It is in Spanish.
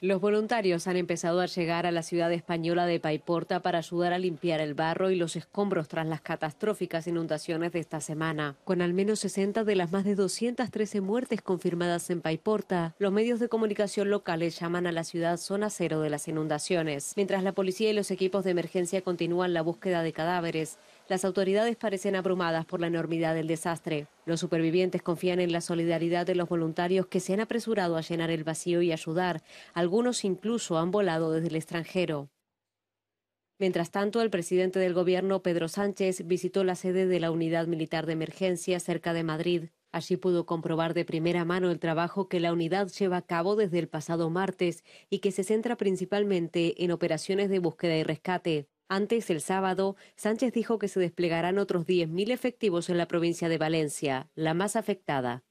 Los voluntarios han empezado a llegar a la ciudad española de Paiporta para ayudar a limpiar el barro y los escombros tras las catastróficas inundaciones de esta semana. Con al menos 60 de las más de 213 muertes confirmadas en Paiporta, los medios de comunicación locales llaman a la ciudad zona cero de las inundaciones, mientras la policía y los equipos de emergencia continúan la búsqueda de cadáveres las autoridades parecen abrumadas por la enormidad del desastre. Los supervivientes confían en la solidaridad de los voluntarios que se han apresurado a llenar el vacío y ayudar. Algunos incluso han volado desde el extranjero. Mientras tanto, el presidente del gobierno, Pedro Sánchez, visitó la sede de la Unidad Militar de Emergencia cerca de Madrid. Allí pudo comprobar de primera mano el trabajo que la unidad lleva a cabo desde el pasado martes y que se centra principalmente en operaciones de búsqueda y rescate. Antes, el sábado, Sánchez dijo que se desplegarán otros 10.000 efectivos en la provincia de Valencia, la más afectada.